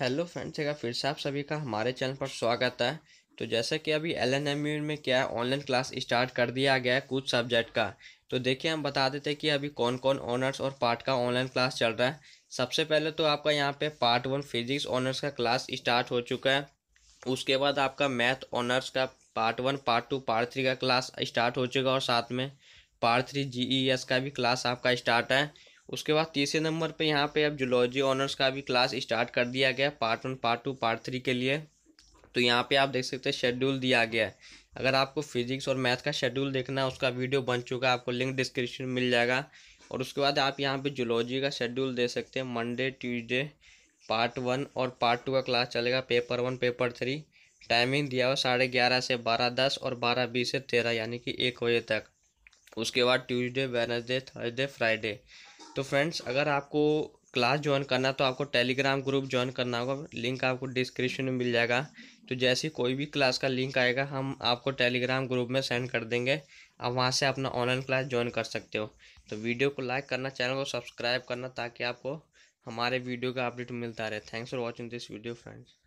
hello friends अगर फिर से आप सभी का हमारे चैनल पर स्वागत है तो जैसे कि अभी एल एन एम में क्या है ऑनलाइन क्लास स्टार्ट कर दिया गया है कुछ सब्जेक्ट का तो देखिए हम बता देते हैं कि अभी कौन कौन ऑनर्स और पार्ट का ऑनलाइन क्लास चल रहा है सबसे पहले तो आपका यहाँ पे पार्ट वन फिजिक्स ऑनर्स का क्लास स्टार्ट हो चुका है उसके बाद आपका मैथ ऑनर्स का part one part two part three का क्लास स्टार्ट हो चुका है और साथ में part three G E S का भी क्लास आपका स्टार्ट है उसके बाद तीसरे नंबर पे यहाँ पे अब जुलॉजी ऑनर्स का भी क्लास स्टार्ट कर दिया गया part one part two part three के लिए तो यहाँ पे आप देख सकते हैं शेड्यूल दिया गया है अगर आपको फिजिक्स और मैथ का शेड्यूल देखना है उसका वीडियो बन चुका है आपको लिंक डिस्क्रिप्शन में मिल जाएगा और उसके बाद आप यहाँ पर जुलॉजी का शेड्यूल दे सकते हैं मंडे ट्यूजडे पार्ट वन और पार्ट टू का क्लास चलेगा paper one paper three timing दिया हुआ साढ़े ग्यारह से बारह दस और बारह बीस से तेरह यानी कि एक बजे तक उसके बाद ट्यूसडे वेनसडे थर्सडे फ्राइडे तो फ्रेंड्स अगर आपको क्लास ज्वाइन करना तो आपको टेलीग्राम ग्रुप ज्वाइन करना होगा लिंक आपको डिस्क्रिप्शन में मिल जाएगा तो जैसे कोई भी क्लास का लिंक आएगा हम आपको टेलीग्राम ग्रुप में सेंड कर देंगे आप वहाँ से अपना ऑनलाइन क्लास ज्वाइन कर सकते हो तो वीडियो को लाइक करना चैनल को सब्सक्राइब करना ताकि आपको हमारे वीडियो का अपडेट मिलता रहे thanks for watching this video friends